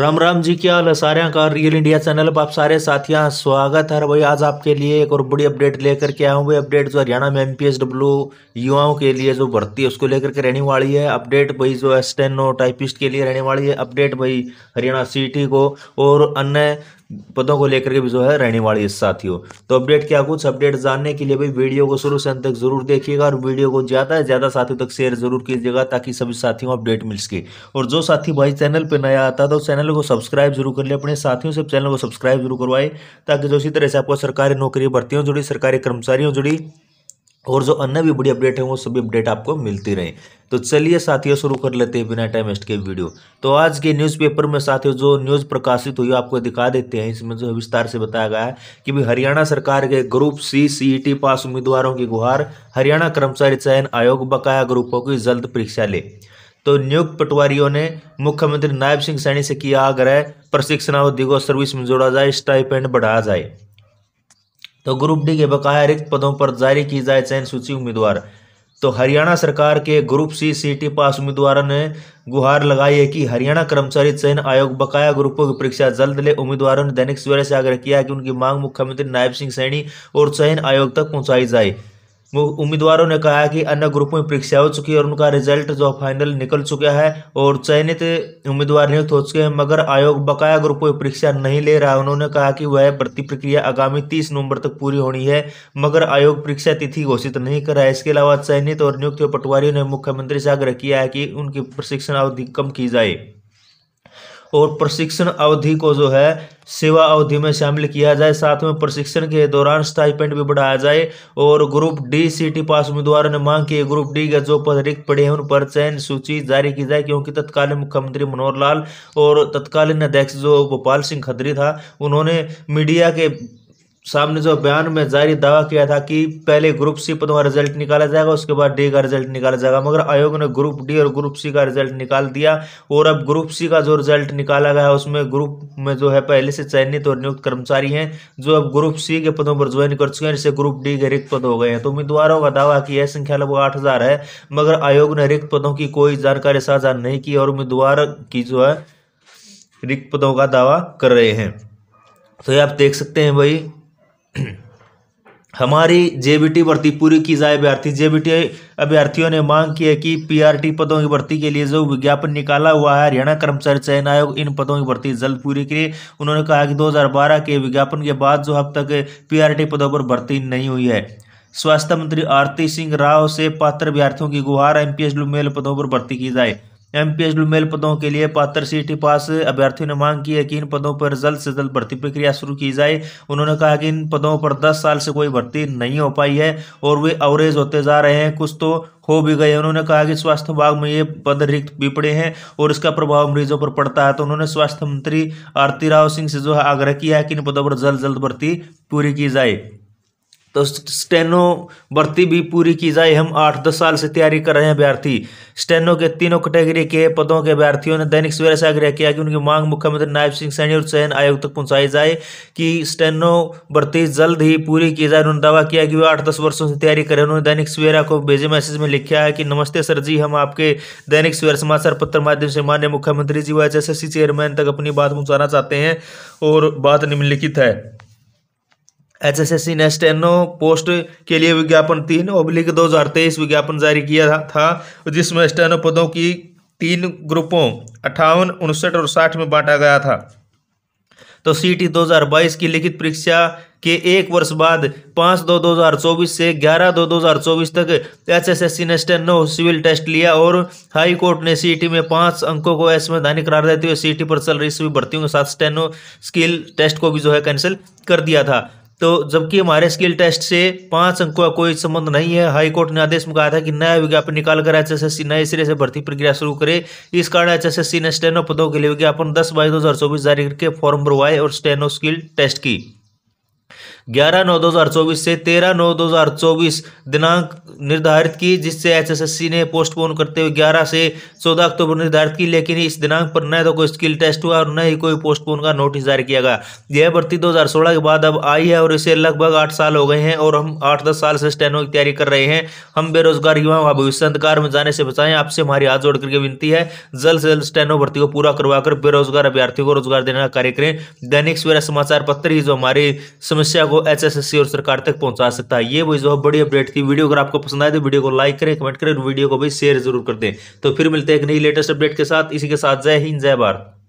राम राम जी क्या हाल सारे का रियल इंडिया चैनल पर आप सारे साथियाँ स्वागत है भाई आज आपके लिए एक और बड़ी अपडेट लेकर के आया हूँ भाई अपडेट जो हरियाणा में एम पी एस डब्ल्यू युवाओं के लिए जो भर्ती है उसको लेकर के रहने वाली है अपडेट भाई जो स्टेनो टाइपिस्ट के लिए रहने वाली है अपडेट भाई हरियाणा सी को और अन्य पदों को लेकर के भी जो है रहने वाली है साथियों तो अपडेट क्या कुछ अपडेट जानने के लिए भाई वीडियो को शुरू से अंत तक जरूर देखिएगा और वीडियो को ज़्यादा से ज़्यादा साथियों तक शेयर जरूर कीजिएगा ताकि सभी साथियों को अपडेट मिल सके और जो साथी भाई चैनल पर नया आता तो चैनल को सब्सक्राइब जरूर कर ले अपने साथियों से चैनल को सब्सक्राइब जरूर करवाए ताकि जो इसी तरह से आपको सरकारी नौकरी भर्तियों जुड़ी सरकारी कर्मचारियों जुड़ी और जो अन्य भी बड़ी अपडेट है वो सभी अपडेट आपको मिलती रहे तो चलिए साथियों शुरू कर लेते हैं बिना टाइम वेस्ट के वीडियो तो आज के न्यूज़पेपर में साथियों जो न्यूज़ प्रकाशित हुई आपको दिखा देते हैं इसमें जो विस्तार से बताया गया है कि भी हरियाणा सरकार के ग्रुप सी सीईटी पास उम्मीदवारों की गुहार हरियाणा कर्मचारी चयन आयोग बकाया ग्रुपों की जल्द परीक्षा ले तो नियुक्त पटवारियों ने मुख्यमंत्री नायब सिंह सैनी से किया आग्रह प्रशिक्षण और दिगो सर्विस में जोड़ा जाए स्टाइपेंड बढ़ाया जाए तो ग्रुप डी के बकाया रिक्त पदों पर जारी की जाए चयन सूची उम्मीदवार तो हरियाणा सरकार के ग्रुप सी सीटी पास उम्मीदवारों ने गुहार लगाई है कि हरियाणा कर्मचारी चयन आयोग बकाया ग्रुपों की परीक्षा जल्द ले उम्मीदवारों ने दैनिक सवेरे से आग्रह किया कि उनकी मांग मुख्यमंत्री नायब सिंह सैनी और चयन आयोग तक पहुंचाई जाए उम्मीदवारों ने कहा कि अन्य ग्रुपों में परीक्षा हो चुकी है और उनका रिजल्ट जो फाइनल निकल चुका है और चयनित उम्मीदवार नियुक्त हो चुके हैं मगर आयोग बकाया ग्रुपों में परीक्षा नहीं ले रहा है उन्होंने कहा कि वह भर्ती प्रक्रिया आगामी तीस नवंबर तक पूरी होनी है मगर आयोग परीक्षा तिथि घोषित नहीं करा है इसके अलावा चयनित और नियुक्त पटवारियों ने मुख्यमंत्री से आग्रह किया है कि उनकी प्रशिक्षण अवधि कम की जाए और प्रशिक्षण अवधि को जो है सेवा अवधि में शामिल किया जाए साथ में प्रशिक्षण के दौरान स्टाइपेंट भी बढ़ाया जाए और ग्रुप डी सिटी पास उम्मीदवारों ने मांग की ग्रुप डी के जो पद रिक्त पड़े हैं उन पर चयन सूची जारी की जाए क्योंकि तत्कालीन मुख्यमंत्री मनोहर लाल और तत्कालीन अध्यक्ष जो भोपाल सिंह खदरी था उन्होंने मीडिया के सामने जो बयान में जारी दावा किया था कि पहले ग्रुप सी पदों का रिजल्ट निकाला जाएगा उसके बाद डी का रिजल्ट निकाला जाएगा मगर आयोग ने ग्रुप डी और ग्रुप सी का रिजल्ट निकाल दिया और अब ग्रुप सी का जो रिजल्ट निकाला गया उसमें ग्रुप में जो है पहले से चयनित और नियुक्त कर्मचारी हैं जो अब ग्रुप सी के पदों पर ज्वाइन कर चुके हैं जिससे ग्रुप डी के रिक्त पद हो गए हैं तो उम्मीदवारों का दावा की यह संख्या लगभग आठ है मगर आयोग ने रिक्त पदों की कोई जानकारी साझा नहीं की और उम्मीदवार की जो है रिक्त पदों का दावा कर रहे हैं तो ये आप देख सकते हैं भाई हमारी जेबीटी भर्ती पूरी की जाए अभ्यर्थी जेबीटी अभ्यर्थियों ने मांग की है कि पीआरटी पदों की भर्ती के लिए जो विज्ञापन निकाला हुआ है हरियाणा कर्मचारी चयन आयोग इन पदों की भर्ती जल्द पूरी करे उन्होंने कहा कि 2012 के विज्ञापन के बाद जो अब तक पीआरटी पदों पर भर्ती नहीं हुई है स्वास्थ्य मंत्री आरती सिंह राव से पात्र अभ्यर्थियों की गुहार एम एच मेल पदों पर भर्ती की जाए एमपीएस मेल पदों के लिए पात्र सीटी पास अभ्यर्थियों ने मांग की है कि इन पदों पर जल्द से जल्द भर्ती प्रक्रिया शुरू की जाए उन्होंने कहा कि इन पदों पर 10 साल से कोई भर्ती नहीं हो पाई है और वे अवरेज होते जा रहे हैं कुछ तो हो भी गए उन्होंने कहा कि स्वास्थ्य विभाग में ये पद रिक्त भी पड़े हैं और इसका प्रभाव मरीजों पर पड़ता है तो उन्होंने स्वास्थ्य मंत्री आरती राव सिंह से जो आग्रह किया है कि इन पदों पर जल्द जल्द भर्ती पूरी की जाए तो स्टेनो भर्ती भी पूरी की जाए हम आठ दस साल से तैयारी कर रहे हैं अभ्यर्थी स्टेनो के तीनों कैटेगरी के पदों के अभ्यर्थियों ने दैनिक सवेरा से आग्रह किया कि उनकी मांग मुख्यमंत्री नायब सिंह सैनी और चयन आयोग तक पहुंचाई जाए कि स्टेनो भर्ती जल्द ही पूरी की जाए उन्होंने दावा किया कि वे आठ दस वर्षों से तैयारी करें उन्होंने दैनिक सवेरा को भेजे मैसेज में लिखा है कि नमस्ते सर जी हम आपके दैनिक सवेरा समाचार पत्र माध्यम से मान्य मुख्यमंत्री जी व एच चेयरमैन तक अपनी बात पहुँचाना चाहते हैं और बात निम्नलिखित है एच एस एस सी नेस्ट एनो पोस्ट के लिए विज्ञापन तीन ओब्लिक दो हज़ार तेईस विज्ञापन जारी किया था जिसमें स्टेनो पदों की तीन ग्रुपों अट्ठावन उनसठ और साठ में बांटा गया था तो सी टी दो हज़ार बाईस की लिखित परीक्षा के एक वर्ष बाद पाँच दो दो हज़ार चौबीस से ग्यारह दो दो हज़ार चौबीस तक एच एस एस सी ने स्टेनो सिविल टेस्ट लिया और हाई कोर्ट ने सी टी में पाँच अंकों को धानी करार देते हुए सी टी पर चल रही सभी भर्तियों के साथ स्टेनो स्किल टेस्ट को भी जो है कैंसिल कर दिया था तो जबकि हमारे स्किल टेस्ट से पांच अंकों का कोई संबंध नहीं है हाईकोर्ट ने आदेश में कहा था कि नया विज्ञापन निकालकर एच सी नए सिरे से भर्ती प्रक्रिया शुरू करे इस कारण एच सी ने स्टेनो पदों के लिए विज्ञापन दस बाईस दो जारी करके फॉर्म भरवाए और स्टेनो स्किल टेस्ट की ग्यारह नौ दो हजार चौबीस से तेरह नौ दो हजार चौबीस दिनांक निर्धारित की जिससे एचएसएससी ने पोस्टपोन करते हुए ग्यारह से चौदह अक्टूबर निर्धारित की लेकिन इस दिनांक पर न तो कोई स्किल टेस्ट हुआ और न ही कोई पोस्टपोन का नोटिस जारी किया गया यह भर्ती 2016 के बाद अब आई है और इसे लगभग आठ साल हो गए हैं और हम आठ दस साल से स्टेनो की तैयारी कर रहे हैं हम बेरोजगार युवाओं का भविष्य अंधकार में जाने से बचाएं आपसे हमारी हाथ जोड़ करके विनती है जल्द से जल्द स्टेनो भर्ती को पूरा करवाकर बेरोजगार अभ्यर्थियों को रोजगार देने का कार्य करें दैनिक सवेरा समाचार पत्र ही जो हमारी समस्या वो एच और सरकार तक पहुंचा सकता है ये वो बहुत बड़ी अपडेट थी वीडियो अगर आपको पसंद आए तो वीडियो को लाइक करें कमेंट करें और वीडियो को भी शेयर जरूर कर दें तो फिर मिलते हैं एक नई लेटेस्ट अपडेट के साथ इसी के साथ जय हिंद जय भारत